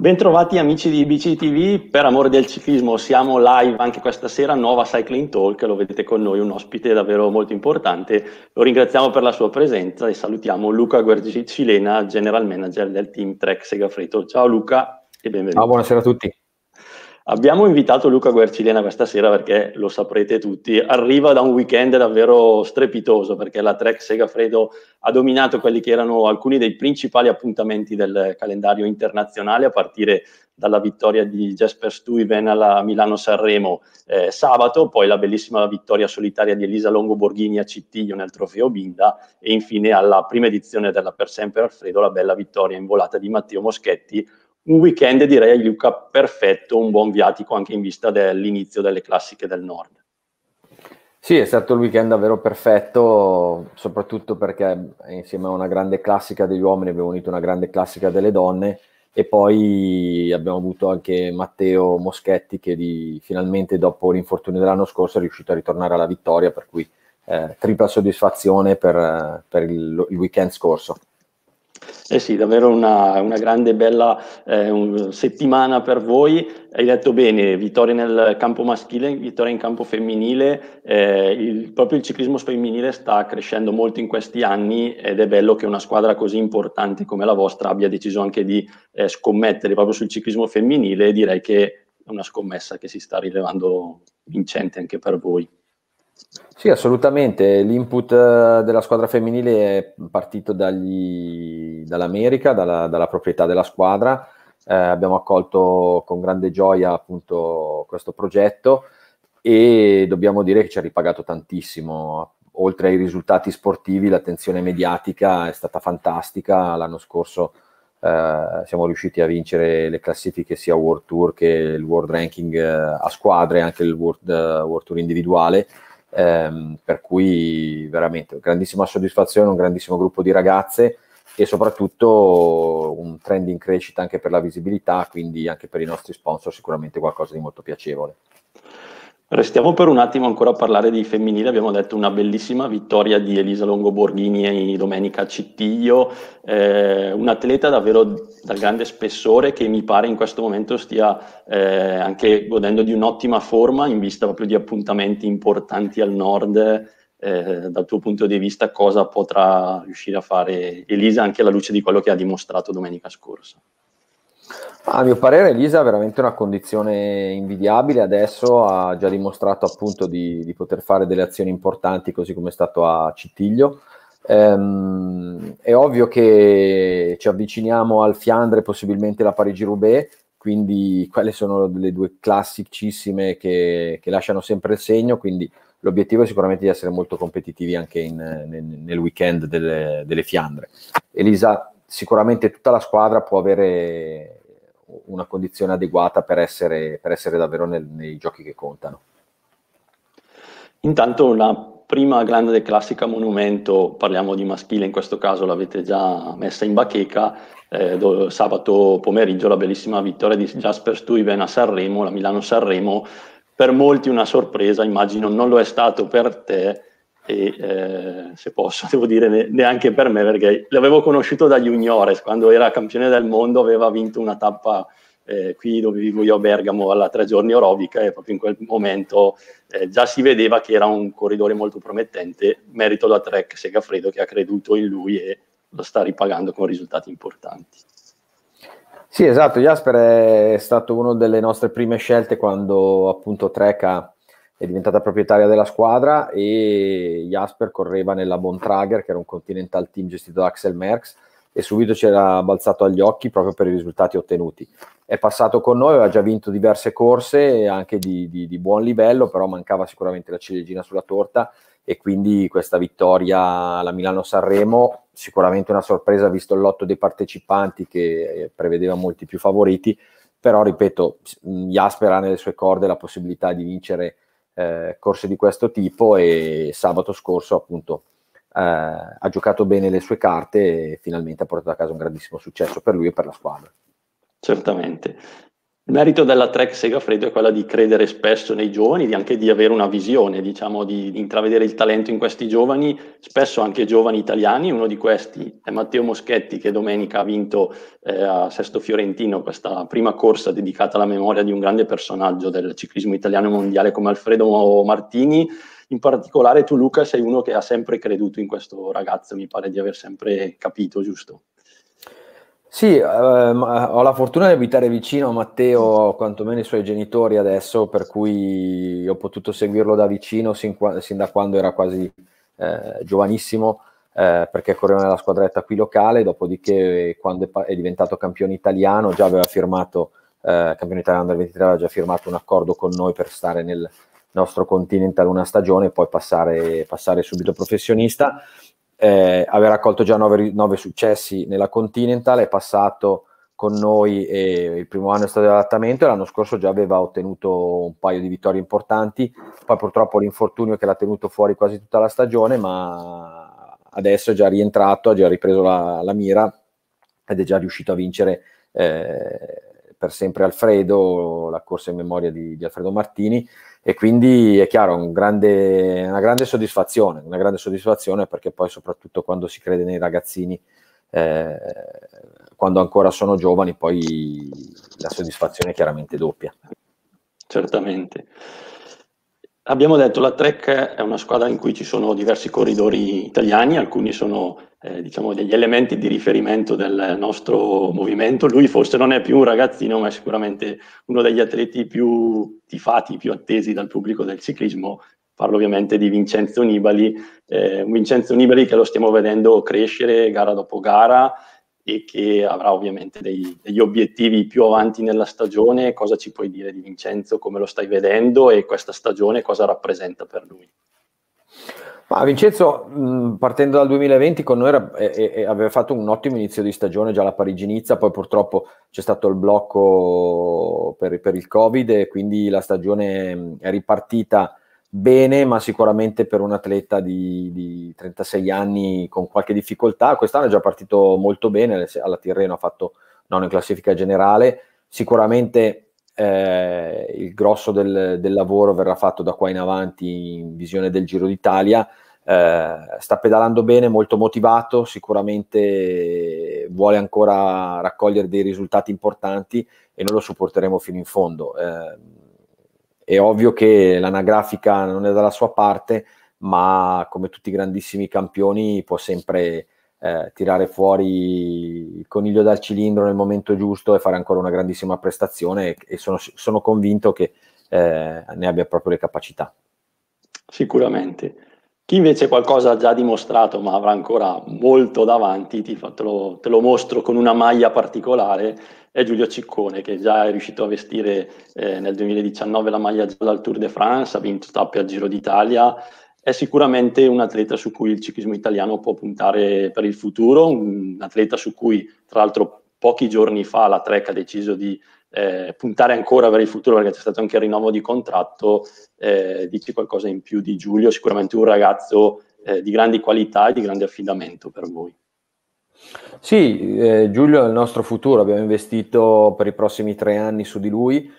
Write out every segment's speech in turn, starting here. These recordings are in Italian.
Bentrovati amici di BCTV, per amore del ciclismo siamo live anche questa sera, nuova Cycling Talk, lo vedete con noi, un ospite davvero molto importante, lo ringraziamo per la sua presenza e salutiamo Luca Guergici General Manager del team Trek Segafredo. Ciao Luca e benvenuto. Ciao, buonasera a tutti. Abbiamo invitato Luca Guercilena questa sera perché lo saprete tutti, arriva da un weekend davvero strepitoso perché la Trek Segafredo ha dominato quelli che erano alcuni dei principali appuntamenti del calendario internazionale a partire dalla vittoria di Jesper Stuyven alla Milano-Sanremo eh, sabato, poi la bellissima vittoria solitaria di Elisa Longo Borghini a Cittiglio nel trofeo Binda e infine alla prima edizione della Per Sempre Alfredo la bella vittoria in volata di Matteo Moschetti un weekend direi a Luca perfetto, un buon viatico anche in vista dell'inizio delle classiche del nord. Sì, è stato il weekend davvero perfetto, soprattutto perché insieme a una grande classica degli uomini abbiamo unito una grande classica delle donne e poi abbiamo avuto anche Matteo Moschetti che di, finalmente dopo l'infortunio dell'anno scorso è riuscito a ritornare alla vittoria, per cui eh, tripla soddisfazione per, eh, per il, il weekend scorso. Eh sì, davvero una, una grande bella eh, un, settimana per voi. Hai detto bene, vittoria nel campo maschile, vittoria in campo femminile. Eh, il, proprio il ciclismo femminile sta crescendo molto in questi anni ed è bello che una squadra così importante come la vostra abbia deciso anche di eh, scommettere proprio sul ciclismo femminile. Direi che è una scommessa che si sta rilevando vincente anche per voi. Sì, assolutamente. L'input eh, della squadra femminile è partito dagli, dall'America, dalla, dalla, proprietà della squadra. Eh, abbiamo accolto con grande gioia appunto questo progetto e dobbiamo dire che ci ha ripagato tantissimo. Oltre ai risultati sportivi, l'attenzione mediatica è stata fantastica. L'anno scorso eh, siamo riusciti a vincere le classifiche sia World Tour che il World Ranking eh, a squadre, anche il World, eh, World Tour individuale ehm, per cui veramente grandissima soddisfazione, un grandissimo gruppo di ragazze e soprattutto un trend in crescita anche per la visibilità, quindi anche per i nostri sponsor sicuramente qualcosa di molto piacevole. Restiamo per un attimo ancora a parlare di femminile, abbiamo detto una bellissima vittoria di Elisa Longo Borghini e Domenica Cittiglio, eh, un'atleta davvero dal grande spessore che mi pare in questo momento stia eh, anche godendo di un'ottima forma in vista proprio di appuntamenti importanti al nord. Eh, dal tuo punto di vista cosa potrà riuscire a fare Elisa anche alla luce di quello che ha dimostrato domenica scorsa? A mio parere Elisa è veramente una condizione invidiabile, adesso ha già dimostrato appunto di, di poter fare delle azioni importanti così come è stato a Cittiglio. Ehm, è ovvio che ci avviciniamo al Fiandre, possibilmente la Parigi-Roubaix, quindi quelle sono le due classicissime che, che, lasciano sempre il segno, quindi l'obiettivo è sicuramente di essere molto competitivi anche in, nel, nel, weekend delle, delle Fiandre. Elisa, sicuramente tutta la squadra può avere una condizione adeguata per essere, per essere davvero nel, nei giochi che contano. Intanto la prima grande classica monumento, parliamo di maschile, in questo caso l'avete già messa in bacheca, eh, sabato pomeriggio la bellissima vittoria di Jasper Stuyven a Sanremo, la Milano-Sanremo, per molti una sorpresa, immagino non lo è stato per te, e eh, se posso devo dire neanche per me perché l'avevo conosciuto da juniores quando era campione del mondo aveva vinto una tappa eh, qui dove vivo io a Bergamo alla tre giorni aerobica e proprio in quel momento eh, già si vedeva che era un corridore molto promettente merito da Trek Segafredo che ha creduto in lui e lo sta ripagando con risultati importanti sì esatto Jasper è stato una delle nostre prime scelte quando appunto Trek ha è diventata proprietaria della squadra e Jasper correva nella Bontrager, che era un continental team gestito da Axel Merckx, e subito ci era balzato agli occhi proprio per i risultati ottenuti. È passato con noi, aveva già vinto diverse corse, anche di, di, di buon livello, però mancava sicuramente la ciliegina sulla torta e quindi questa vittoria alla Milano-Sanremo, sicuramente una sorpresa visto il lotto dei partecipanti che eh, prevedeva molti più favoriti, però ripeto, Jasper ha nelle sue corde la possibilità di vincere eh, corse di questo tipo e sabato scorso appunto eh, ha giocato bene le sue carte e finalmente ha portato a casa un grandissimo successo per lui e per la squadra. Certamente. Il merito della Trek Segafredo è quello di credere spesso nei giovani, di anche di avere una visione, diciamo, di, di intravedere il talento in questi giovani, spesso anche giovani italiani. Uno di questi è Matteo Moschetti, che domenica ha vinto eh, a Sesto Fiorentino questa prima corsa dedicata alla memoria di un grande personaggio del ciclismo italiano mondiale come Alfredo Martini. In particolare tu, Luca, sei uno che ha sempre creduto in questo ragazzo, mi pare di aver sempre capito, giusto? Sì, ehm, ho la fortuna di abitare vicino a Matteo, quantomeno i suoi genitori adesso, per cui ho potuto seguirlo da vicino sin, qua, sin da quando era quasi eh, giovanissimo, eh, perché correva nella squadretta qui locale, dopodiché quando è, è diventato campione italiano, già aveva firmato, eh, campione italiano del 23, aveva già firmato un accordo con noi per stare nel, nostro Continental una stagione e poi passare, passare subito professionista eh, aveva raccolto già 9 successi nella Continental, è passato con noi eh, il primo anno è stato di adattamento e l'anno scorso già aveva ottenuto un paio di vittorie importanti, poi purtroppo l'infortunio che l'ha tenuto fuori quasi tutta la stagione, ma adesso è già rientrato, ha già ripreso la, la mira ed è già riuscito a vincere eh, per sempre Alfredo, la corsa in memoria di, di Alfredo Martini e quindi è chiaro, un grande, una grande soddisfazione, una grande soddisfazione perché poi soprattutto quando si crede nei ragazzini, eh, quando ancora sono giovani, poi la soddisfazione è chiaramente doppia. Certamente. Abbiamo detto la Trek è una squadra in cui ci sono diversi corridori italiani, alcuni sono eh, diciamo degli elementi di riferimento del nostro movimento. Lui forse non è più un ragazzino, ma è sicuramente uno degli atleti più tifati, più attesi dal pubblico del ciclismo. Parlo ovviamente di Vincenzo Nibali, eh, Vincenzo Nibali che lo stiamo vedendo crescere gara dopo gara e che avrà ovviamente dei, degli obiettivi più avanti nella stagione. Cosa ci puoi dire di Vincenzo, come lo stai vedendo e questa stagione cosa rappresenta per lui? Ma Vincenzo, partendo dal 2020, con noi era, e, e aveva fatto un ottimo inizio di stagione già alla Parigi-Nizza, poi purtroppo c'è stato il blocco per, per il Covid e quindi la stagione è ripartita bene, ma sicuramente per un atleta di, di, 36 anni con qualche difficoltà. Quest'anno è già partito molto bene, alla Tirreno ha fatto nono in classifica generale. Sicuramente eh, il grosso del, del, lavoro verrà fatto da qua in avanti in visione del Giro d'Italia. Eh, sta pedalando bene, molto motivato, sicuramente vuole ancora raccogliere dei risultati importanti e noi lo supporteremo fino in fondo. Eh, è ovvio che l'anagrafica non è dalla sua parte, ma come tutti i grandissimi campioni può sempre eh, tirare fuori il coniglio dal cilindro nel momento giusto e fare ancora una grandissima prestazione e sono, sono convinto che eh, ne abbia proprio le capacità. Sicuramente. Chi invece qualcosa ha già dimostrato ma avrà ancora molto davanti, ti fa, te, lo, te, lo, mostro con una maglia particolare, è Giulio Ciccone che già è riuscito a vestire eh, nel 2019 la maglia gialla al Tour de France, ha vinto tappe al Giro d'Italia, è sicuramente un atleta su cui il ciclismo italiano può puntare per il futuro, un atleta su cui tra l'altro pochi giorni fa la Trek ha deciso di eh, puntare ancora per il futuro, perché c'è stato anche il rinnovo di contratto, eh, dici qualcosa in più di Giulio, sicuramente un ragazzo eh, di grandi qualità e di grande affidamento per voi. Sì, eh, Giulio è il nostro futuro, abbiamo investito per i prossimi tre anni su di lui,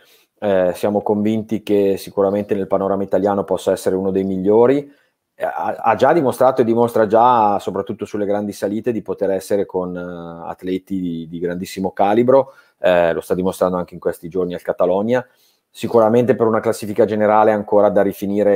eh, siamo convinti che sicuramente nel panorama italiano possa essere uno dei migliori, eh, ha già dimostrato e dimostra già, soprattutto sulle grandi salite, di poter essere con atleti di, di grandissimo calibro, eh, lo sta dimostrando anche in questi giorni al Catalogna. Sicuramente per una classifica generale ancora da rifinire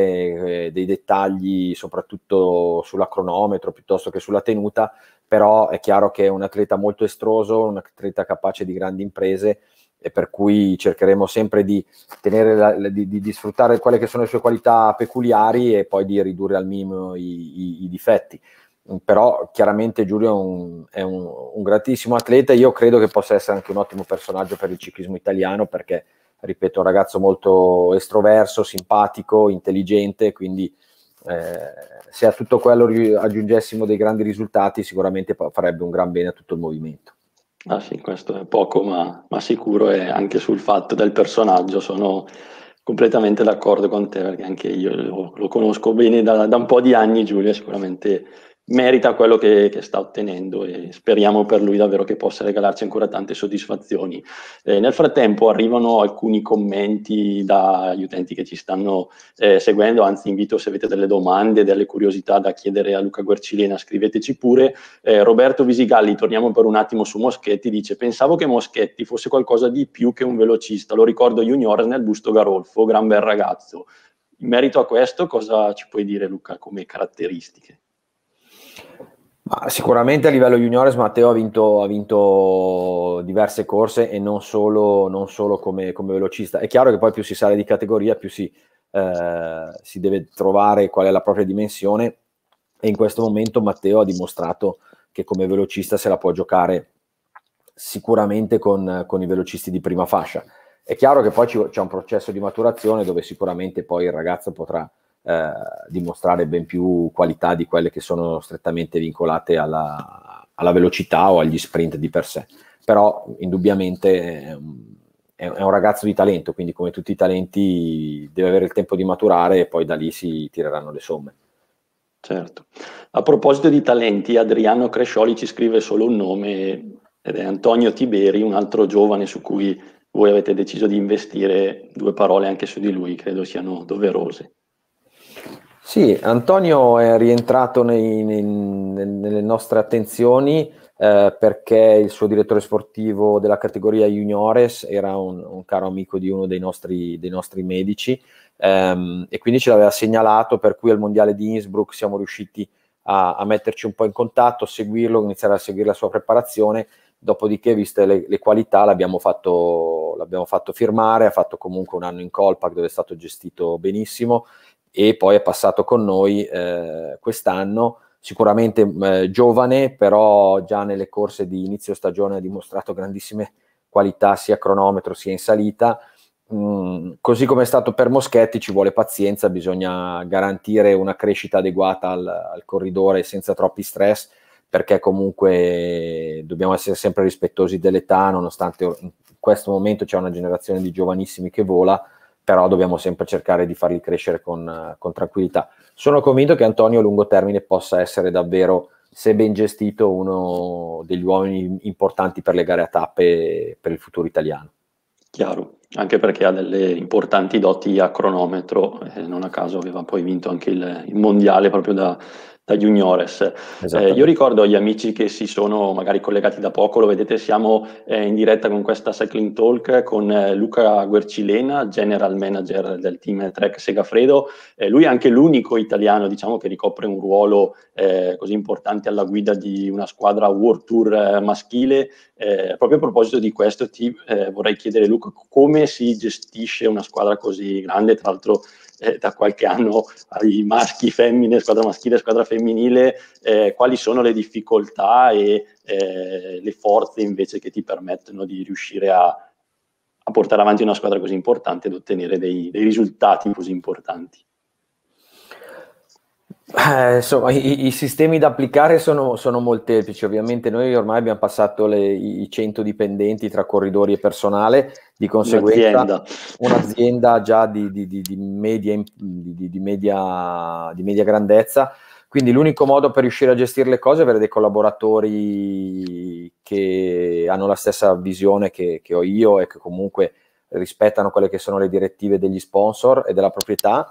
eh, dei dettagli, soprattutto sulla cronometro piuttosto che sulla tenuta, però è chiaro che è un atleta molto estroso, un atleta capace di grandi imprese e per cui cercheremo sempre di, la, di, di, di, sfruttare quelle che sono le sue qualità peculiari e poi di ridurre al minimo i, i, i difetti però chiaramente Giulio è, un, è un, un, grandissimo atleta io credo che possa essere anche un ottimo personaggio per il ciclismo italiano perché, ripeto, è un ragazzo molto estroverso, simpatico, intelligente, quindi eh, se a tutto quello aggiungessimo dei grandi risultati sicuramente farebbe un gran bene a tutto il movimento. Ah sì, questo è poco ma, ma sicuro e anche sul fatto del personaggio sono completamente d'accordo con te perché anche io lo, lo conosco bene da, da, un po' di anni Giulio è sicuramente merita quello che, che, sta ottenendo e speriamo per lui davvero che possa regalarci ancora tante soddisfazioni. Eh, nel frattempo arrivano alcuni commenti dagli utenti che ci stanno eh, seguendo, anzi invito se avete delle domande, delle curiosità da chiedere a Luca Guercilena scriveteci pure. Eh, Roberto Visigalli, torniamo per un attimo su Moschetti, dice pensavo che Moschetti fosse qualcosa di più che un velocista, lo ricordo junior nel busto Garolfo, gran bel ragazzo. In merito a questo cosa ci puoi dire Luca come caratteristiche? Ma sicuramente a livello juniores Matteo ha vinto, ha vinto diverse corse e non solo, non solo come, come, velocista. È chiaro che poi più si sale di categoria, più si, eh, si, deve trovare qual è la propria dimensione e in questo momento Matteo ha dimostrato che come velocista se la può giocare sicuramente con, con i velocisti di prima fascia. È chiaro che poi c'è un processo di maturazione dove sicuramente poi il ragazzo potrà, eh, dimostrare ben più qualità di quelle che sono strettamente vincolate alla, alla velocità o agli sprint di per sé. Però indubbiamente è un, è un, ragazzo di talento, quindi come tutti i talenti deve avere il tempo di maturare e poi da lì si tireranno le somme. Certo. A proposito di talenti, Adriano Crescioli ci scrive solo un nome ed è Antonio Tiberi, un altro giovane su cui voi avete deciso di investire. Due parole anche su di lui credo siano doverose. Sì, Antonio è rientrato nei, nei, nelle nostre attenzioni eh, perché il suo direttore sportivo della categoria juniores era un, un caro amico di uno dei nostri, dei nostri medici ehm, e quindi ce l'aveva segnalato, per cui al Mondiale di Innsbruck siamo riusciti a, a metterci un po' in contatto, a seguirlo, iniziare a seguire la sua preparazione, dopodiché, viste le, le qualità, l'abbiamo fatto, l'abbiamo fatto firmare, ha fatto comunque un anno in Colpac dove è stato gestito benissimo e poi è passato con noi eh, quest'anno, sicuramente eh, giovane, però già nelle corse di inizio stagione ha dimostrato grandissime qualità sia a cronometro sia in salita. Mm, così come è stato per Moschetti ci vuole pazienza, bisogna garantire una crescita adeguata al, al corridore senza troppi stress perché comunque dobbiamo essere sempre rispettosi dell'età, nonostante in questo momento c'è una generazione di giovanissimi che vola, però dobbiamo sempre cercare di farli crescere con, con tranquillità. Sono convinto che Antonio a lungo termine possa essere davvero, se ben gestito, uno degli uomini importanti per le gare a tappe per il futuro italiano. Chiaro, anche perché ha delle importanti doti a cronometro, eh, non a caso aveva poi vinto anche il, il mondiale proprio da, da juniores. Eh, io ricordo agli amici che si sono magari collegati da poco, lo vedete, siamo eh, in diretta con questa Cycling Talk con eh, Luca Guercilena, general manager del team Trek Segafredo. Eh, lui è anche l'unico italiano diciamo, che ricopre un ruolo eh, così importante alla guida di una squadra World Tour eh, maschile eh, proprio a proposito di questo, ti eh, vorrei chiedere, Luca, come si gestisce una squadra così grande? Tra l'altro, eh, da qualche anno ai maschi, femmine, squadra maschile, squadra femminile, eh, quali sono le difficoltà e eh, le forze invece che ti permettono di riuscire a, a, portare avanti una squadra così importante ed ottenere dei, dei risultati così importanti? Eh, insomma, i, i, sistemi da applicare sono, sono, molteplici. Ovviamente noi ormai abbiamo passato le, i 100 dipendenti tra corridori e personale, di conseguenza un'azienda, un'azienda già di, di, di, media, media, di, media, grandezza. Quindi l'unico modo per riuscire a gestire le cose è avere dei collaboratori che hanno la stessa visione che, che ho io e che comunque rispettano quelle che sono le direttive degli sponsor e della proprietà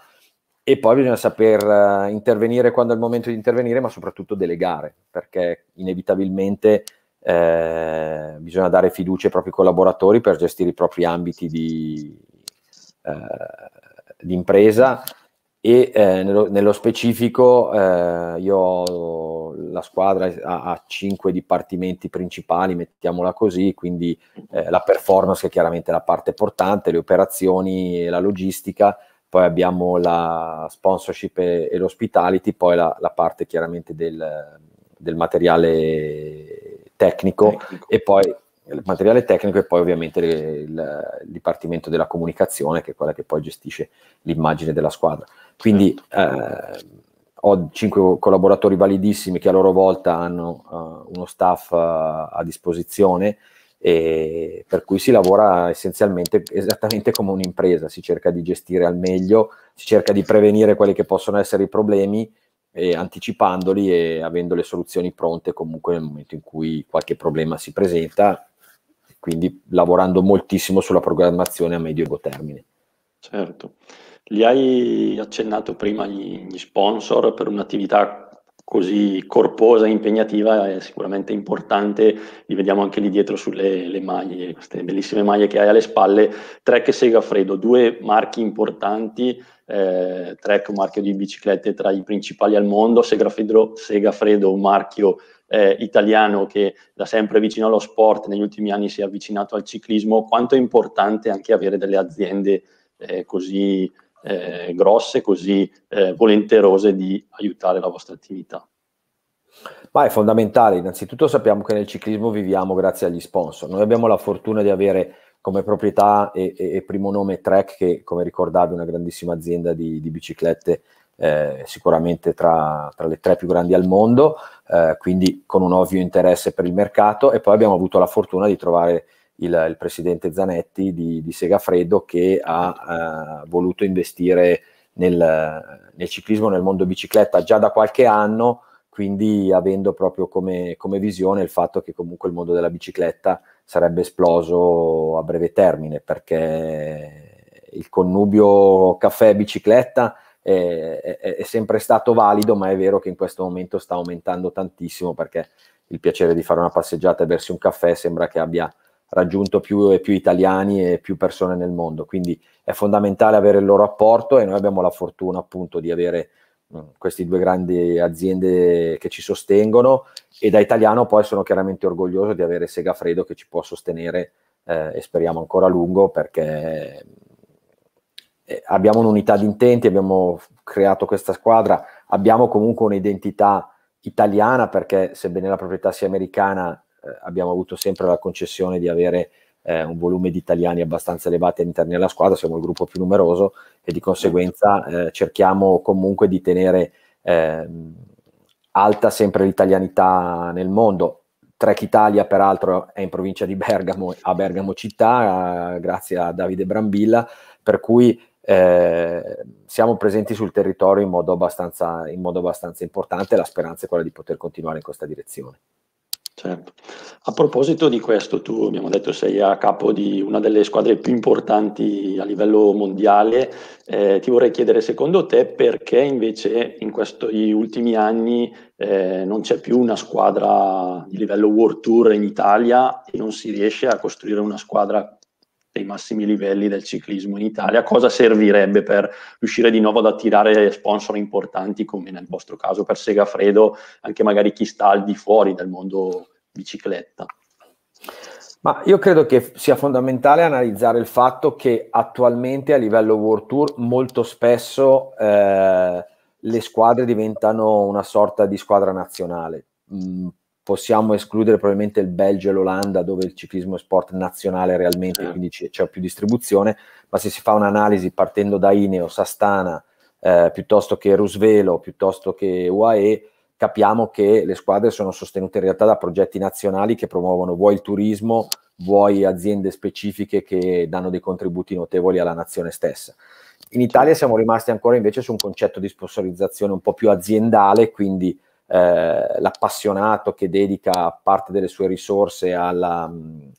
e poi bisogna saper eh, intervenire quando è il momento di intervenire, ma soprattutto delegare, perché inevitabilmente eh, bisogna dare fiducia ai propri collaboratori per gestire i propri ambiti di, eh, impresa e eh, nello, nello, specifico eh, io ho la squadra ha, ha, cinque dipartimenti principali, mettiamola così, quindi eh, la performance che è chiaramente la parte portante, le operazioni, e la logistica, poi abbiamo la sponsorship e, e l'hospitality, poi la, la parte chiaramente del, del materiale tecnico, tecnico, e poi il materiale tecnico e poi ovviamente le, il, il, dipartimento della comunicazione che è quella che poi gestisce l'immagine della squadra. Quindi certo. eh, ho cinque collaboratori validissimi che a loro volta hanno uh, uno staff uh, a disposizione e per cui si lavora essenzialmente esattamente come un'impresa, si cerca di gestire al meglio, si cerca di prevenire quelli che possono essere i problemi e eh, anticipandoli e avendo le soluzioni pronte comunque nel momento in cui qualche problema si presenta, quindi lavorando moltissimo sulla programmazione a medio e lungo termine. Certo. Gli hai accennato prima gli sponsor per un'attività così corposa e impegnativa è sicuramente importante, li vediamo anche lì dietro sulle maglie, queste bellissime maglie che hai alle spalle, Trek e Segafredo, due marchi importanti, eh, Trek un marchio di biciclette tra i principali al mondo, Segafredo, Segafredo un marchio eh, italiano che da sempre vicino allo sport, negli ultimi anni si è avvicinato al ciclismo, quanto è importante anche avere delle aziende eh, così eh, grosse, così eh, volenterose di aiutare la vostra attività. Ma è fondamentale, innanzitutto sappiamo che nel ciclismo viviamo grazie agli sponsor. Noi abbiamo la fortuna di avere come proprietà e, e, e primo nome Trek, che come ricordavi è una grandissima azienda di, di biciclette eh, sicuramente tra, tra, le tre più grandi al mondo, eh, quindi con un ovvio interesse per il mercato e poi abbiamo avuto la fortuna di trovare il, il presidente Zanetti di, di Segafredo che ha eh, voluto investire nel, nel, ciclismo, nel mondo bicicletta già da qualche anno, quindi avendo proprio come, come visione il fatto che comunque il mondo della bicicletta sarebbe esploso a breve termine perché il connubio caffè-bicicletta è, è, è, sempre stato valido, ma è vero che in questo momento sta aumentando tantissimo perché il piacere di fare una passeggiata e versi un caffè sembra che abbia raggiunto più e più italiani e più persone nel mondo. Quindi è fondamentale avere il loro apporto e noi abbiamo la fortuna appunto di avere mm, queste due grandi aziende che ci sostengono e da italiano poi sono chiaramente orgoglioso di avere Segafredo che ci può sostenere eh, e speriamo ancora a lungo perché eh, abbiamo un'unità di intenti, abbiamo creato questa squadra, abbiamo comunque un'identità italiana perché sebbene la proprietà sia americana eh, abbiamo avuto sempre la concessione di avere eh, un volume di italiani abbastanza elevato all'interno della squadra, siamo il gruppo più numeroso e di conseguenza certo. eh, cerchiamo comunque di tenere eh, alta sempre l'italianità nel mondo. Trek Italia peraltro è in provincia di Bergamo, a Bergamo città, eh, grazie a Davide Brambilla, per cui eh, siamo presenti sul territorio in modo, abbastanza, in modo abbastanza importante la speranza è quella di poter continuare in questa direzione. Certo. A proposito di questo, tu abbiamo detto sei a capo di una delle squadre più importanti a livello mondiale, eh, ti vorrei chiedere secondo te perché invece in questi ultimi anni eh, non c'è più una squadra di livello World Tour in Italia e non si riesce a costruire una squadra dei massimi livelli del ciclismo in Italia, cosa servirebbe per riuscire di nuovo ad attirare sponsor importanti come nel vostro caso per Segafredo, anche magari chi sta al di fuori del mondo bicicletta. Ma io credo che sia fondamentale analizzare il fatto che attualmente a livello World Tour molto spesso eh, le squadre diventano una sorta di squadra nazionale. Mm, possiamo escludere probabilmente il Belgio e l'Olanda dove il ciclismo è sport nazionale realmente, eh. quindi c'è, c'è, più distribuzione, ma se si fa un'analisi partendo da Ineo, Sastana, eh, piuttosto che Rusvelo, piuttosto che UAE, capiamo che le squadre sono sostenute in realtà da progetti nazionali che promuovono vuoi il turismo, vuoi aziende specifiche che danno dei contributi notevoli alla nazione stessa. In Italia certo. siamo rimasti ancora invece su un concetto di sponsorizzazione un po' più aziendale, quindi eh, l'appassionato che dedica parte delle sue risorse alla,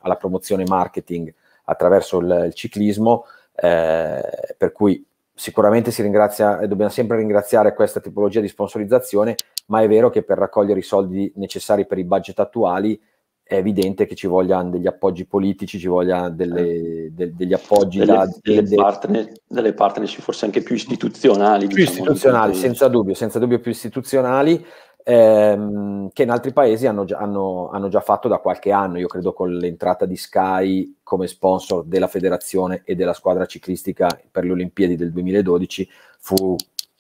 alla promozione marketing attraverso il, il ciclismo, eh, per cui sicuramente si ringrazia e dobbiamo sempre ringraziare questa tipologia di sponsorizzazione ma è vero che per raccogliere i soldi necessari per i budget attuali è evidente che ci vogliano degli appoggi politici, ci vogliano delle, certo. de, degli appoggi delle, da, delle, delle, partner, delle, partnership forse anche più istituzionali. Più diciamo, istituzionali, senza dubbio, senza dubbio più istituzionali, ehm, che in altri paesi hanno già, hanno, hanno già, fatto da qualche anno, io credo con l'entrata di Sky come sponsor della federazione e della squadra ciclistica per le Olimpiadi del 2012 fu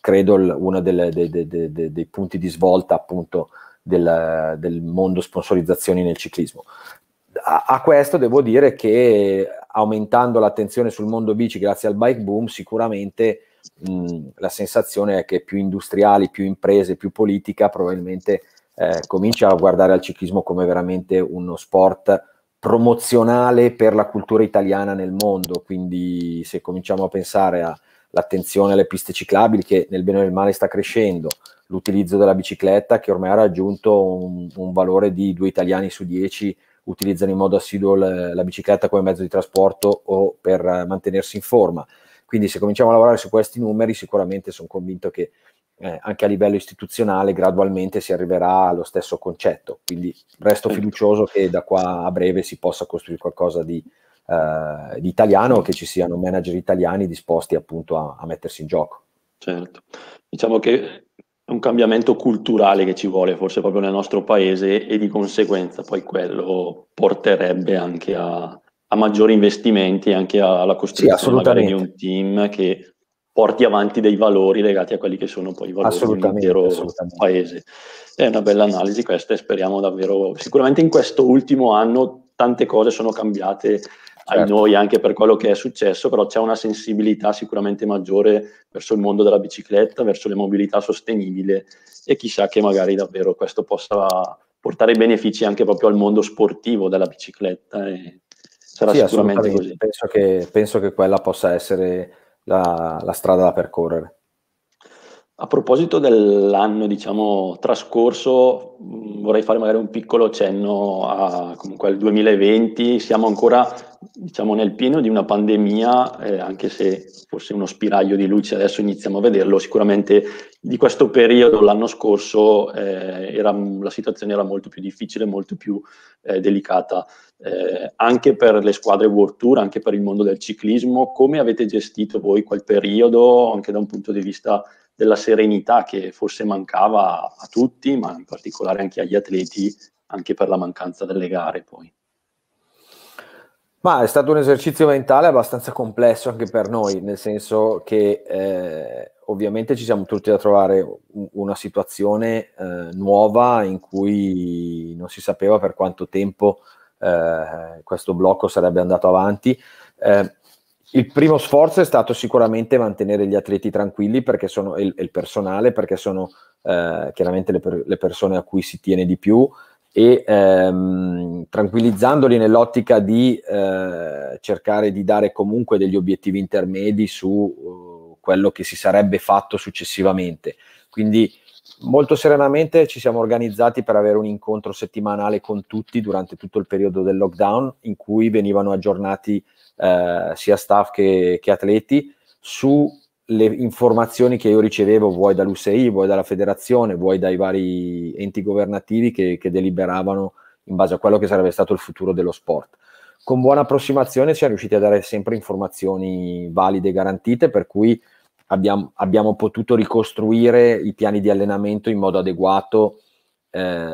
credo uno delle, de, de, dei punti di svolta appunto del, del mondo sponsorizzazioni nel ciclismo. A, a, questo devo dire che aumentando l'attenzione sul mondo bici grazie al bike boom sicuramente mh, la sensazione è che più industriali, più imprese, più politica probabilmente eh, comincia a guardare al ciclismo come veramente uno sport promozionale per la cultura italiana nel mondo, quindi se cominciamo a pensare a l'attenzione alle piste ciclabili che nel bene o nel male sta crescendo, l'utilizzo della bicicletta che ormai ha raggiunto un, un valore di due italiani su dieci utilizzano in modo assiduo la, la bicicletta come mezzo di trasporto o per eh, mantenersi in forma. Quindi se cominciamo a lavorare su questi numeri sicuramente sono convinto che eh, anche a livello istituzionale gradualmente si arriverà allo stesso concetto. Quindi resto certo. fiducioso che da qua a breve si possa costruire qualcosa di, eh, di italiano, che ci siano manager italiani disposti appunto a, a mettersi in gioco. Certo, diciamo che è un cambiamento culturale che ci vuole forse proprio nel nostro paese e di conseguenza poi quello porterebbe anche a, a maggiori investimenti, anche alla costruzione sì, di un team che porti avanti dei valori legati a quelli che sono poi i valori dell'intero paese. È una bella analisi questa e speriamo davvero, sicuramente in questo ultimo anno tante cose sono cambiate certo. ai noi anche per quello che è successo, però c'è una sensibilità sicuramente maggiore verso il mondo della bicicletta, verso le mobilità sostenibili e chissà che magari davvero questo possa portare benefici anche proprio al mondo sportivo della bicicletta e sarà sì, sicuramente così. Penso che, penso che, quella possa essere la, la strada da percorrere. A proposito dell'anno diciamo, trascorso, mm, vorrei fare magari un piccolo cenno a comunque al 2020. Siamo ancora diciamo nel pieno di una pandemia, eh, anche se forse uno spiraglio di luce adesso iniziamo a vederlo, sicuramente di questo periodo l'anno scorso eh, era, la situazione era molto più difficile, molto più eh, delicata, eh, anche per le squadre World Tour, anche per il mondo del ciclismo, come avete gestito voi quel periodo anche da un punto di vista della serenità che forse mancava a tutti, ma in particolare anche agli atleti, anche per la mancanza delle gare poi? Ma è stato un esercizio mentale abbastanza complesso anche per noi, nel senso che eh, ovviamente ci siamo tutti da trovare una situazione eh, nuova in cui non si sapeva per quanto tempo eh, questo blocco sarebbe andato avanti. Eh, il primo sforzo è stato sicuramente mantenere gli atleti tranquilli sono, e, il, personale, perché sono eh, chiaramente le, per, le persone a cui si tiene di più e ehm, tranquillizzandoli nell'ottica di eh, cercare di dare comunque degli obiettivi intermedi su eh, quello che si sarebbe fatto successivamente. Quindi molto serenamente ci siamo organizzati per avere un incontro settimanale con tutti durante tutto il periodo del lockdown in cui venivano aggiornati eh, sia staff che, che atleti su le informazioni che io ricevevo vuoi dall'USEI, vuoi dalla federazione, vuoi dai vari enti governativi che, che, deliberavano in base a quello che sarebbe stato il futuro dello sport. Con buona approssimazione siamo riusciti a dare sempre informazioni valide e garantite, per cui abbiamo, abbiamo potuto ricostruire i piani di allenamento in modo adeguato eh,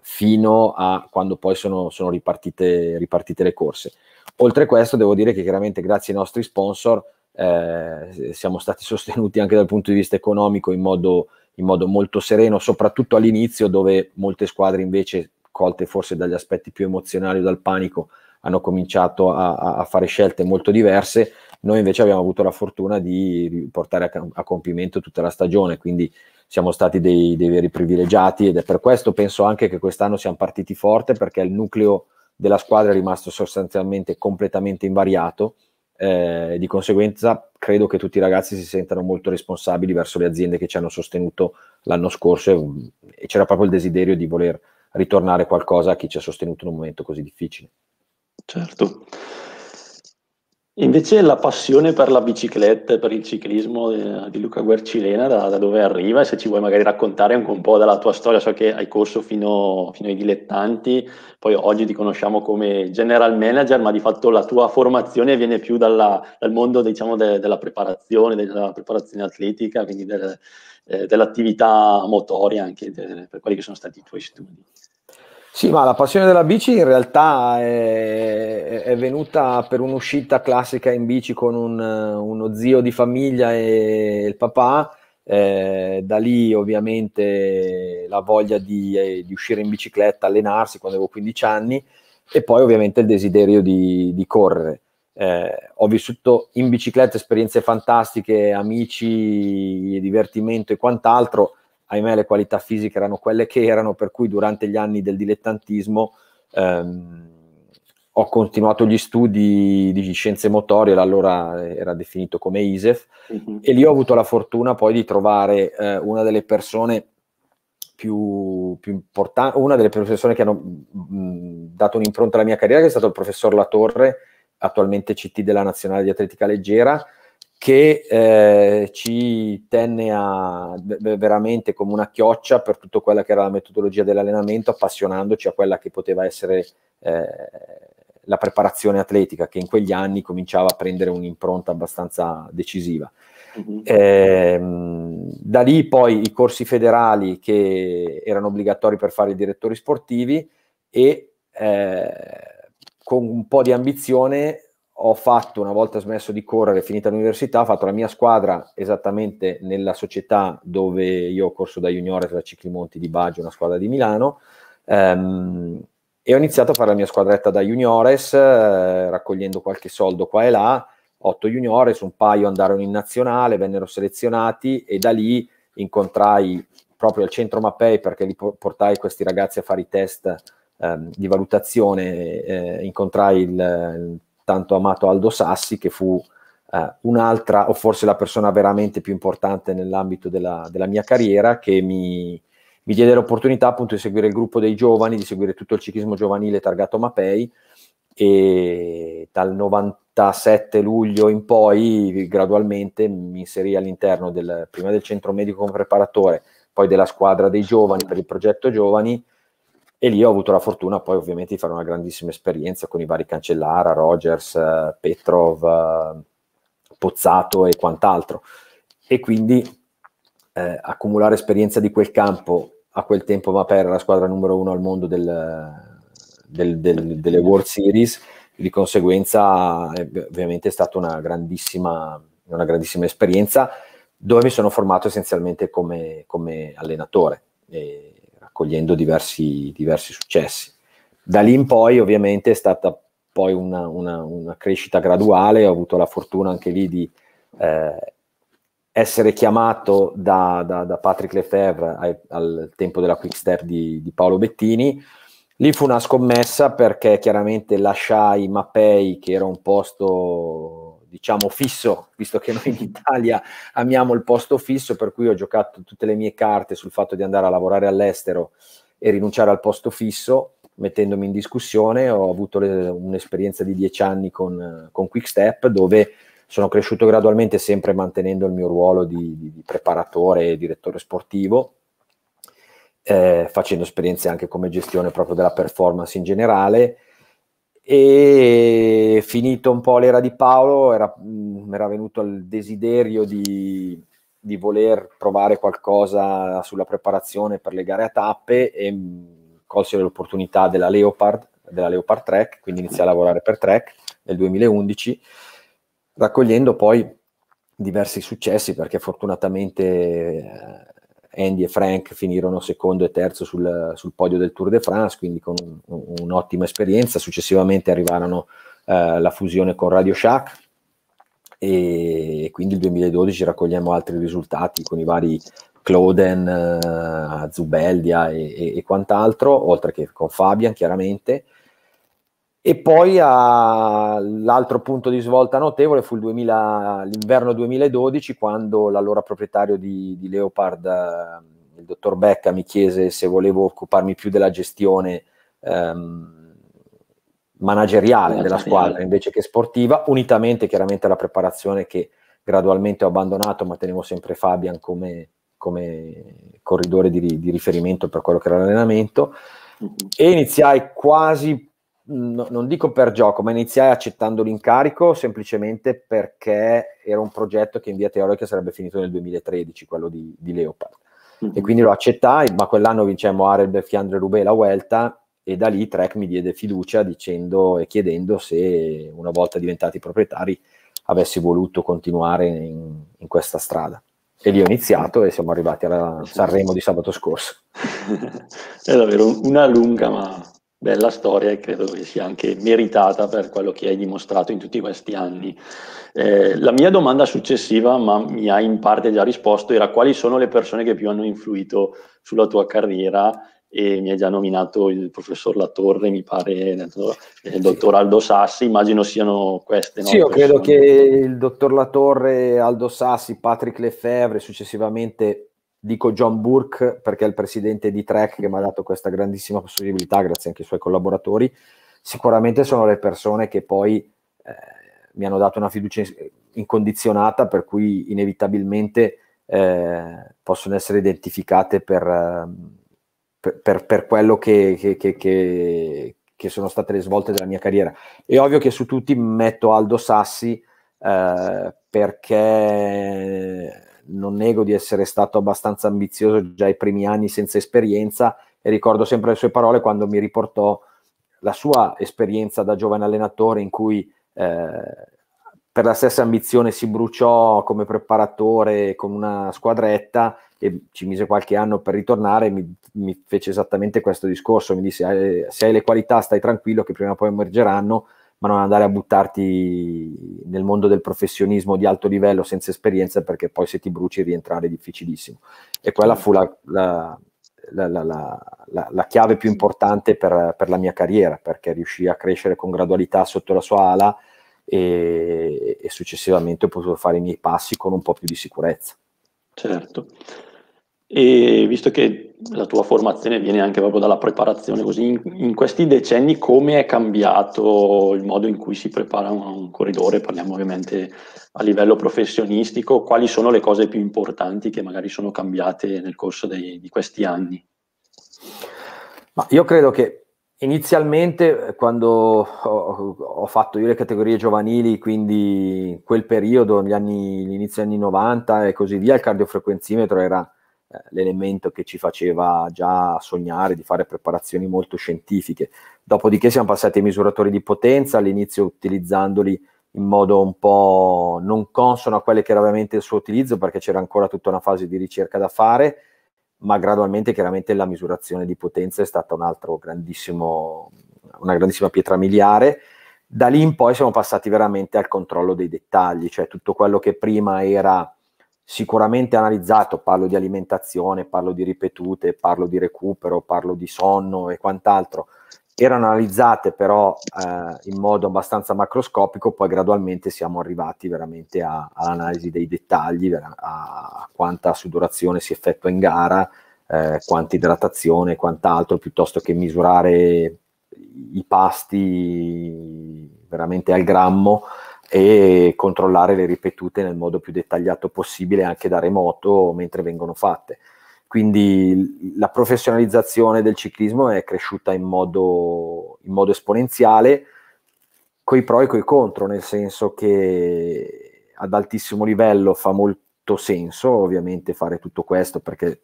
fino a quando poi sono, sono ripartite, ripartite le corse. Oltre a questo devo dire che chiaramente grazie ai nostri sponsor eh, siamo stati sostenuti anche dal punto di vista economico in modo, in modo molto sereno, soprattutto all'inizio dove molte squadre invece, colte forse dagli aspetti più emozionali o dal panico, hanno cominciato a, a, fare scelte molto diverse. Noi invece abbiamo avuto la fortuna di portare a, a compimento tutta la stagione, quindi siamo stati dei, dei, veri privilegiati ed è per questo penso anche che quest'anno siamo partiti forte perché il nucleo della squadra è rimasto sostanzialmente completamente invariato eh, di conseguenza credo che tutti i ragazzi si sentano molto responsabili verso le aziende che ci hanno sostenuto l'anno scorso e, mm, e c'era proprio il desiderio di voler ritornare qualcosa a chi ci ha sostenuto in un momento così difficile. Certo. Invece la passione per la bicicletta e per il ciclismo eh, di Luca Guercilena, da, da, dove arriva? se ci vuoi magari raccontare anche un po' della tua storia, so che hai corso fino, fino, ai dilettanti, poi oggi ti conosciamo come general manager, ma di fatto la tua formazione viene più dalla, dal mondo diciamo, de, della preparazione, della preparazione atletica, quindi de, de, eh, dell'attività motoria anche per quelli che sono stati i tuoi studi. Sì, ma la passione della bici in realtà è, è venuta per un'uscita classica in bici con un, uno zio di famiglia e il papà. Eh, da lì ovviamente la voglia di, eh, di, uscire in bicicletta, allenarsi quando avevo 15 anni e poi ovviamente il desiderio di, di correre. Eh, ho vissuto in bicicletta esperienze fantastiche, amici, divertimento e quant'altro ahimè le qualità fisiche erano quelle che erano, per cui durante gli anni del dilettantismo ehm, ho continuato gli studi di scienze motorie, allora era definito come ISEF, mm-hmm. e lì ho avuto la fortuna poi di trovare eh, una delle persone più, più importanti, una delle persone che hanno mh, mm, mm, dato un'impronta alla mia carriera, che è stato il professor Latorre, attualmente CT della Nazionale di Atletica Leggera, che eh, ci tenne a, veramente come una chioccia per tutto quella che era la metodologia dell'allenamento, appassionandoci a quella che poteva essere eh, la preparazione atletica, che in quegli anni cominciava a prendere un'impronta abbastanza decisiva. Mm-hmm. Eh, da lì poi i corsi federali che erano obbligatori per fare i direttori sportivi e eh, con un po' di ambizione ho fatto una volta smesso di correre, finita l'università, ho fatto la mia squadra esattamente nella società dove io ho corso da juniore tra Ciclimonti di Baggio, una squadra di Milano. Ehm, e ho iniziato a fare la mia squadretta da juniores, eh, raccogliendo qualche soldo qua e là. Otto juniores, un paio andarono in nazionale, vennero selezionati e da lì incontrai proprio al centro Mappei perché li portai questi ragazzi a fare i test ehm, di valutazione. Eh, incontrai il, il tanto amato Aldo Sassi, che fu eh, un'altra o forse la persona veramente più importante nell'ambito della, della mia carriera, che mi, mi diede l'opportunità appunto di seguire il gruppo dei giovani, di seguire tutto il ciclismo giovanile targato Mapei e dal 97 luglio in poi gradualmente mi inserì all'interno del, prima del centro medico preparatore, poi della squadra dei giovani per il progetto giovani e lì ho avuto la fortuna poi ovviamente di fare una grandissima esperienza con i vari Cancellara, Rogers, Petrov, Pozzato e quant'altro. E quindi eh, accumulare esperienza di quel campo, a quel tempo Mapera era la squadra numero uno al mondo del, del, del, delle World Series, di conseguenza è, eh, ovviamente è stata una grandissima, una grandissima esperienza dove mi sono formato essenzialmente come, come allenatore. E, raccogliendo diversi, diversi successi. Da lì in poi ovviamente è stata poi una, una, una, crescita graduale, ho avuto la fortuna anche lì di eh, essere chiamato da, da, da Patrick Lefebvre ai, al tempo della Quickstep di, di, Paolo Bettini. Lì fu una scommessa perché chiaramente lasciai Mapei, che era un posto diciamo fisso, visto che noi in Italia amiamo il posto fisso, per cui ho giocato tutte le mie carte sul fatto di andare a lavorare all'estero e rinunciare al posto fisso, mettendomi in discussione, ho avuto le, un'esperienza di dieci anni con, con Quickstep dove sono cresciuto gradualmente sempre mantenendo il mio ruolo di, di, di preparatore e direttore sportivo, eh, facendo esperienze anche come gestione proprio della performance in generale e finito un po' l'era di Paolo era, mh, mm, era venuto il desiderio di, di, voler provare qualcosa sulla preparazione per le gare a tappe e mh, mm, l'opportunità della Leopard, della Leopard Trek, quindi iniziai a lavorare per Trek nel 2011, raccogliendo poi diversi successi perché fortunatamente eh, Andy e Frank finirono secondo e terzo sul, sul podio del Tour de France, quindi con un, un'ottima esperienza. Successivamente arrivarono eh, la fusione con Radio Shack e quindi il 2012 raccogliamo altri risultati con i vari Cloden, eh, Zubeldia e, e, e quant'altro, oltre che con Fabian chiaramente. E poi a, l'altro punto di svolta notevole fu 2000, l'inverno 2012, quando l'allora proprietario di, di Leopard, ehm, il dottor Becca, mi chiese se volevo occuparmi più della gestione ehm, manageriale della squadra invece che sportiva, unitamente chiaramente alla preparazione che gradualmente ho abbandonato, ma tenevo sempre Fabian come, come corridore di, di riferimento per quello che era l'allenamento. Mhm. E iniziai quasi no, non dico per gioco, ma iniziai accettando l'incarico semplicemente perché era un progetto che in via teorica sarebbe finito nel 2013, quello di, di Leopard. Mm-hmm. E mhm. quindi lo accettai, ma quell'anno vincemmo Arel, Fiandre, Rubé e la Vuelta e da lì Trek mi diede fiducia dicendo e chiedendo se una volta diventati proprietari avessi voluto continuare in, in questa strada e lì ho iniziato e siamo arrivati a Sanremo di sabato scorso. È davvero una lunga ma bella storia e credo che sia anche meritata per quello che hai dimostrato in tutti questi anni. Eh, la mia domanda successiva, ma mi hai in parte già risposto, era quali sono le persone che più hanno influito sulla tua carriera e mi hai già nominato il professor Latorre, mi pare, il eh, eh, dottor Aldo Sassi, immagino siano queste. No, sì, io persone. credo che il dottor Latorre, Aldo Sassi, Patrick Lefebvre, successivamente dico John Burke perché è il presidente di Trek che mi ha dato questa grandissima possibilità, grazie anche ai suoi collaboratori, sicuramente sono le persone che poi eh, mi hanno dato una fiducia incondizionata, per cui inevitabilmente eh, possono essere identificate per, eh, per, per, per quello che, che, che, che, sono state le svolte della mia carriera. È ovvio che su tutti metto Aldo Sassi eh, perché non nego di essere stato abbastanza ambizioso già ai primi anni senza esperienza e ricordo sempre le sue parole quando mi riportò la sua esperienza da giovane allenatore in cui eh, per la stessa ambizione si bruciò come preparatore con una squadretta e ci mise qualche anno per ritornare e mi, mi fece esattamente questo discorso, mi disse eh, se hai le qualità stai tranquillo che prima o poi emergeranno ma non andare a buttarti nel mondo del professionismo di alto livello senza esperienza perché poi se ti bruci rientrare è difficilissimo. E quella fu la, la, la, la chiave più importante per, per, la mia carriera perché riuscii a crescere con gradualità sotto la sua ala e, e successivamente ho potuto fare i miei passi con un po' più di sicurezza. Certo. E visto che la tua formazione viene anche proprio dalla preparazione, così in, in questi decenni come è cambiato il modo in cui si prepara un, un, corridore? Parliamo ovviamente a livello professionistico, quali sono le cose più importanti che magari sono cambiate nel corso dei, di questi anni? Ma io credo che Inizialmente, eh, quando ho, ho, fatto io le categorie giovanili, quindi quel periodo, gli anni, inizio anni 90 e così via, il cardiofrequenzimetro era eh, l'elemento che ci faceva già sognare di fare preparazioni molto scientifiche. Dopodiché siamo passati ai misuratori di potenza, all'inizio utilizzandoli in modo un po' non consono a quello che era ovviamente il suo utilizzo, perché c'era ancora tutta una fase di ricerca da fare, ma gradualmente chiaramente la misurazione di potenza è stata un altro grandissimo, una grandissima pietra miliare. Da lì in poi siamo passati veramente al controllo dei dettagli, cioè tutto quello che prima era sicuramente analizzato, parlo di alimentazione, parlo di ripetute, parlo di recupero, parlo di sonno e quant'altro, erano analizzate però eh, in modo abbastanza macroscopico, poi gradualmente siamo arrivati veramente a, all'analisi dei dettagli, a, a, quanta sudorazione si effettua in gara, eh, quanta idratazione, e quant'altro, piuttosto che misurare i pasti veramente al grammo, e controllare le ripetute nel modo più dettagliato possibile anche da remoto mentre vengono fatte. Quindi la professionalizzazione del ciclismo è cresciuta in modo, in modo esponenziale, coi pro e coi contro, nel senso che ad altissimo livello fa molto senso ovviamente fare tutto questo perché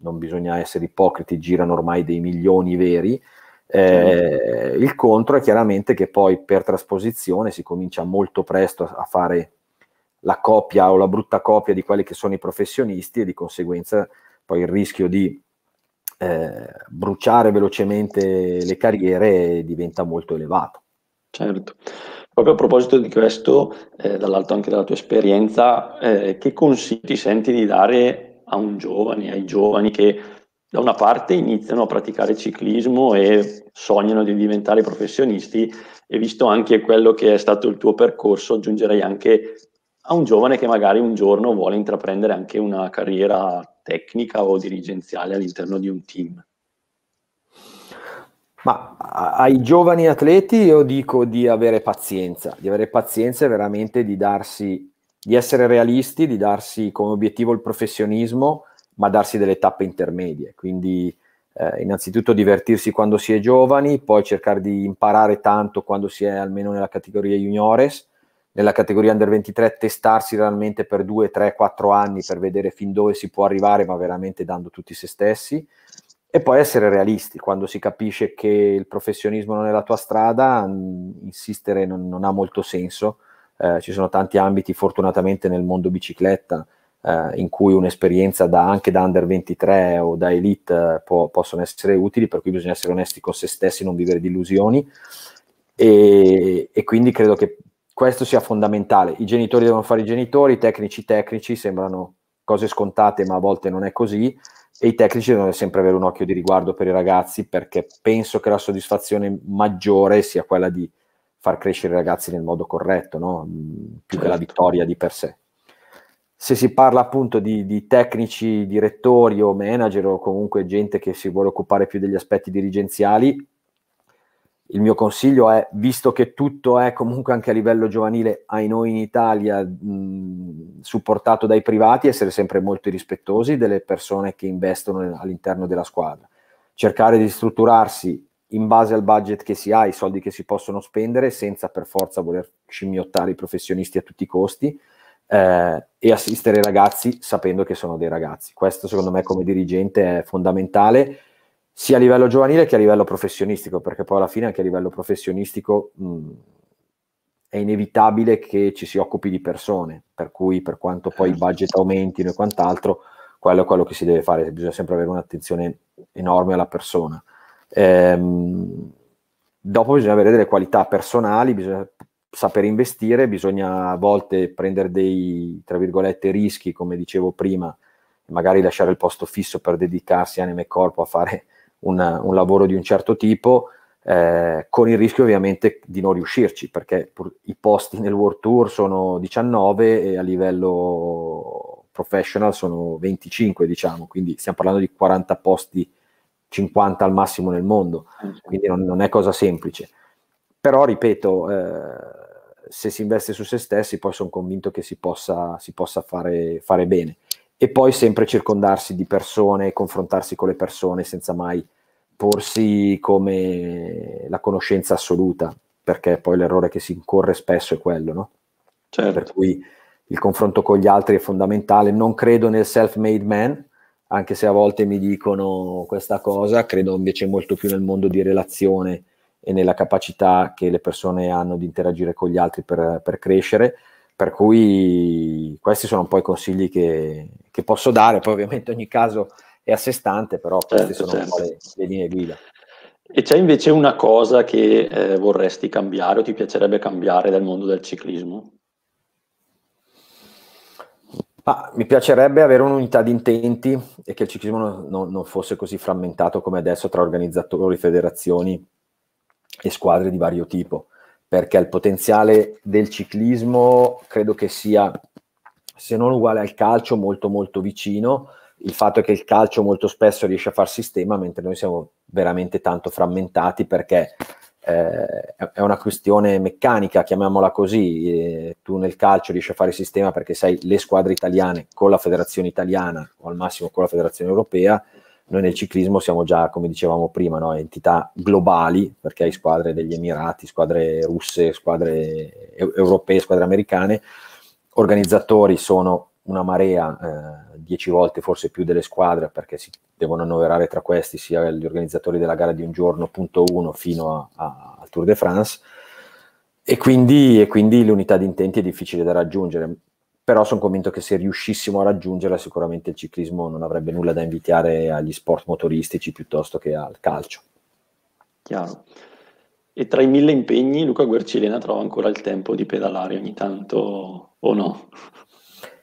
non bisogna essere ipocriti, girano ormai dei milioni veri, eh, il contro è chiaramente che poi per trasposizione si comincia molto presto a fare la copia o la brutta copia di quelli che sono i professionisti e di conseguenza poi il rischio di eh, bruciare velocemente le carriere diventa molto elevato. Certo. Proprio a proposito di questo, eh, dall'alto anche della tua esperienza, eh, che consigli ti senti di dare a un giovane, ai giovani che da una parte iniziano a praticare ciclismo e sognano di diventare professionisti e visto anche quello che è stato il tuo percorso, aggiungerei anche a un giovane che magari un giorno vuole intraprendere anche una carriera tecnica o dirigenziale all'interno di un team. Ma ai giovani atleti io dico di avere pazienza, di avere pazienza e veramente di darsi, di essere realisti, di darsi come obiettivo il professionismo, ma darsi delle tappe intermedie. Quindi eh, innanzitutto divertirsi quando si è giovani, poi cercare di imparare tanto quando si è almeno nella categoria juniores, nella categoria under 23 testarsi realmente per 2, 3, 4 anni per vedere fin dove si può arrivare, ma veramente dando tutti se stessi. E poi essere realisti, quando si capisce che il professionismo non è la tua strada, insistere non, non, ha molto senso. Eh, ci sono tanti ambiti, fortunatamente nel mondo bicicletta, eh, in cui un'esperienza da, anche da under 23 o da elite eh, po- possono essere utili, per cui bisogna essere onesti con se stessi, non vivere di illusioni. E, e quindi credo che questo sia fondamentale. I genitori devono fare i genitori, i tecnici i tecnici sembrano cose scontate, ma a volte non è così. E i tecnici devono sempre avere un occhio di riguardo per i ragazzi, perché penso che la soddisfazione maggiore sia quella di far crescere i ragazzi nel modo corretto, no? più certo. che la certo. vittoria di per sé se si parla appunto di, di, tecnici, direttori o manager o comunque gente che si vuole occupare più degli aspetti dirigenziali, il mio consiglio è, visto che tutto è comunque anche a livello giovanile, ai noi in Italia, mh, supportato dai privati, essere sempre molto rispettosi delle persone che investono all'interno della squadra. Cercare di strutturarsi in base al budget che si ha, i soldi che si possono spendere, senza per forza voler scimmiottare i professionisti a tutti i costi, eh, e assistere i ragazzi sapendo che sono dei ragazzi. Questo secondo me come dirigente è fondamentale sia a livello giovanile che a livello professionistico, perché poi alla fine anche a livello professionistico mh, è inevitabile che ci si occupi di persone, per cui per quanto poi i budget aumentino e quant'altro, quello è quello che si deve fare, bisogna sempre avere un'attenzione enorme alla persona. Ehm, dopo bisogna avere delle qualità personali, bisogna saper investire, bisogna a volte prendere dei, tra virgolette, rischi, come dicevo prima, magari lasciare il posto fisso per dedicarsi anima e corpo a fare una, un lavoro di un certo tipo, eh, con il rischio ovviamente di non riuscirci, perché i posti nel World Tour sono 19 e a livello professional sono 25, diciamo, quindi stiamo parlando di 40 posti, 50 al massimo nel mondo, eh, certo. quindi non, non è cosa semplice. Però, ripeto, eh, se si investe su se stessi, poi sono convinto che si possa, si possa fare, fare, bene. E poi sempre circondarsi di persone, confrontarsi con le persone senza mai porsi come la conoscenza assoluta, perché poi l'errore che si incorre spesso è quello, no? Certo. Per cui il confronto con gli altri è fondamentale. Non credo nel self-made man, anche se a volte mi dicono questa cosa, credo invece molto più nel mondo di relazione e nella capacità che le persone hanno di interagire con gli altri per, per crescere. Per cui questi sono un po' i consigli che, che, posso dare, poi ovviamente ogni caso è a sé stante, però queste certo, sono certo. un po' le, certo. le linee guida. E c'è invece una cosa che eh, vorresti cambiare o ti piacerebbe cambiare dal mondo del ciclismo? Ah, mi piacerebbe avere un'unità di intenti e che il ciclismo non, non fosse così frammentato come adesso tra organizzatori, federazioni e squadre di vario tipo, perché il potenziale del ciclismo credo che sia, se non uguale al calcio, molto molto vicino. Il fatto è che il calcio molto spesso riesce a far sistema, mentre noi siamo veramente tanto frammentati perché eh, è una questione meccanica, chiamiamola così. Eh, tu nel calcio riesci a fare sistema perché sai le squadre italiane con la federazione italiana o al massimo con la federazione europea, noi nel ciclismo siamo già, come dicevamo prima, no, entità globali, perché hai squadre degli Emirati, squadre russe, squadre europee, squadre americane. Organizzatori sono una marea, eh, dieci volte forse più delle squadre, perché si devono annoverare tra questi sia gli organizzatori della gara di un giorno, punto uno, fino a, a, al Tour de France. E quindi, e quindi l'unità di intenti è difficile da raggiungere però sono convinto che se riuscissimo a raggiungerla sicuramente il ciclismo non avrebbe nulla da invitare agli sport motoristici piuttosto che al calcio. Chiaro. E tra i mille impegni Luca Guercilena trova ancora il tempo di pedalare ogni tanto o no?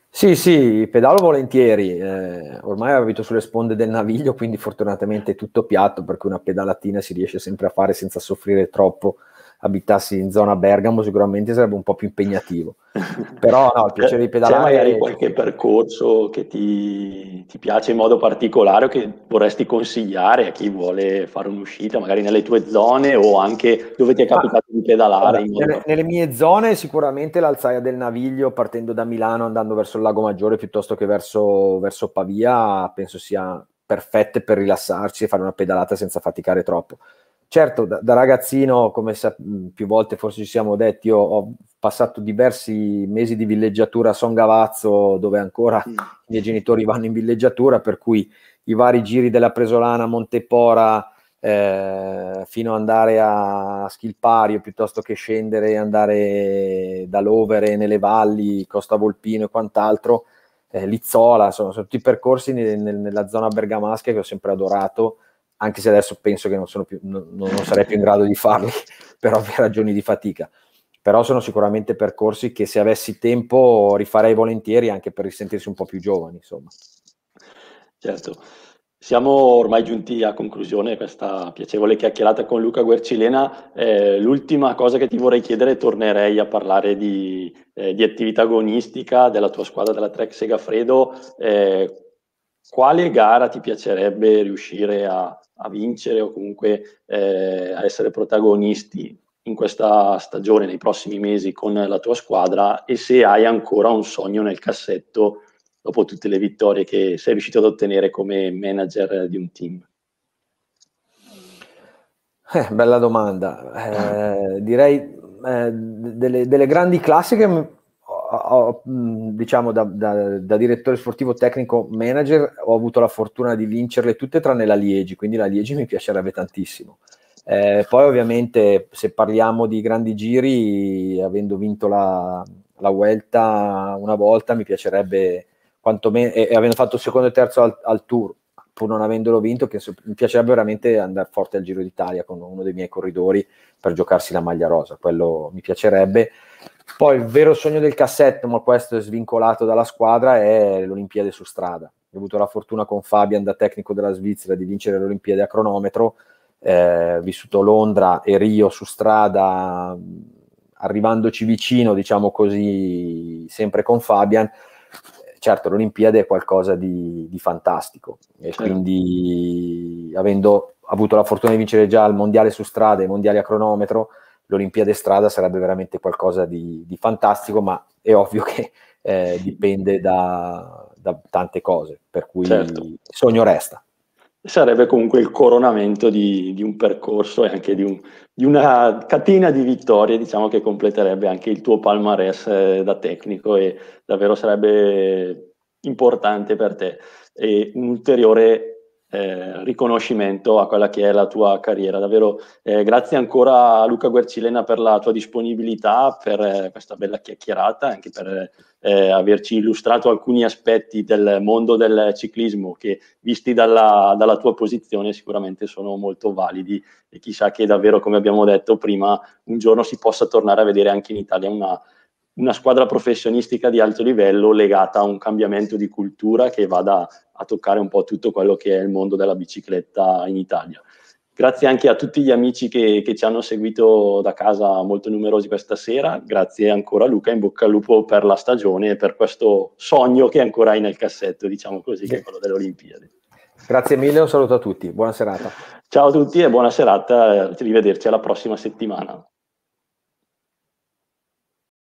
Sì, sì, pedalo volentieri. Eh, ormai abito sulle sponde del Naviglio, quindi fortunatamente è tutto piatto, perché una pedalatina si riesce sempre a fare senza soffrire troppo abitassi in zona Bergamo sicuramente sarebbe un po' più impegnativo. Però no, il cioè, piacere di pedalare... C'è magari qualche percorso che ti, ti piace in modo particolare o che vorresti consigliare a chi vuole fare un'uscita, magari nelle tue zone o anche dove ti è capitato ah, di pedalare? Vabbè, nelle, nelle, mie zone sicuramente l'Alzaia del Naviglio partendo da Milano andando verso il Lago Maggiore piuttosto che verso, verso Pavia penso sia perfette per rilassarci e fare una pedalata senza faticare troppo. Certo, da, da ragazzino, come sa, mm, più volte forse ci siamo detti, io ho passato diversi mesi di villeggiatura a Son Gavazzo, dove ancora mm. i miei genitori vanno in villeggiatura, per cui i vari giri della Presolana, Montepora, eh, fino ad andare a Schilpario, piuttosto che scendere e andare da Lovere nelle valli, Costa Volpino e quant'altro, eh, Lizzola, insomma, sono tutti percorsi nel, nel, nella zona bergamasca che ho sempre adorato anche se adesso penso che non, più, non, non sarei più in grado di farli per ovvie ragioni di fatica. Però sono sicuramente percorsi che se avessi tempo rifarei volentieri anche per risentirsi un po' più giovani, insomma. Certo. Siamo ormai giunti a conclusione questa piacevole chiacchierata con Luca Guercilena. Eh, l'ultima cosa che ti vorrei chiedere, tornerei a parlare di, eh, di attività agonistica della tua squadra della Trek Segafredo. Eh, quale gara ti piacerebbe riuscire a, a vincere o comunque eh, a essere protagonisti in questa stagione, nei prossimi mesi con la tua squadra e se hai ancora un sogno nel cassetto dopo tutte le vittorie che sei riuscito ad ottenere come manager di un team. Eh, bella domanda. Eh, direi eh, delle, delle, grandi classiche ho, diciamo da, da, da, direttore sportivo tecnico manager ho avuto la fortuna di vincerle tutte tranne la Liegi, quindi la Liegi mi piacerebbe tantissimo. Eh, poi ovviamente se parliamo di grandi giri, avendo vinto la, la Vuelta una volta, mi piacerebbe quantomeno, e, e avendo fatto secondo e terzo al, al Tour, pur non avendolo vinto, penso, mi piacerebbe veramente andare forte al Giro d'Italia con uno dei miei corridori per giocarsi la maglia rosa, quello mi piacerebbe poi il vero sogno del cassetto, ma questo è svincolato dalla squadra, è l'Olimpiade su strada. Ho avuto la fortuna con Fabian da tecnico della Svizzera di vincere le Olimpiadi a cronometro, eh, vissuto Londra e Rio su strada, arrivandoci vicino, diciamo così, sempre con Fabian. Certo, l'Olimpiade è qualcosa di, di fantastico e certo. quindi avendo avuto la fortuna di vincere già il mondiale su strada e i mondiali a cronometro, l'Olimpiade strada sarebbe veramente qualcosa di, di fantastico, ma è ovvio che eh, dipende da, da, tante cose, per cui certo. il sogno resta. Sarebbe comunque il coronamento di, di un percorso e anche di, un, di, una catena di vittorie, diciamo, che completerebbe anche il tuo palmarès eh, da tecnico e davvero sarebbe importante per te. E un ulteriore eh, riconoscimento a quella che è la tua carriera. Davvero eh, grazie ancora a Luca Guercilena per la tua disponibilità, per eh, questa bella chiacchierata, anche per eh, averci illustrato alcuni aspetti del mondo del ciclismo che visti dalla, dalla tua posizione sicuramente sono molto validi e chissà che davvero, come abbiamo detto prima, un giorno si possa tornare a vedere anche in Italia una una squadra professionistica di alto livello legata a un cambiamento di cultura che vada a toccare un po' tutto quello che è il mondo della bicicletta in Italia. Grazie anche a tutti gli amici che, che ci hanno seguito da casa, molto numerosi questa sera. Grazie ancora Luca, in bocca al lupo per la stagione e per questo sogno che ancora hai nel cassetto, diciamo così, che è quello delle Olimpiadi. Grazie mille, un saluto a tutti, buona serata. Ciao a tutti e buona serata, arrivederci alla prossima settimana.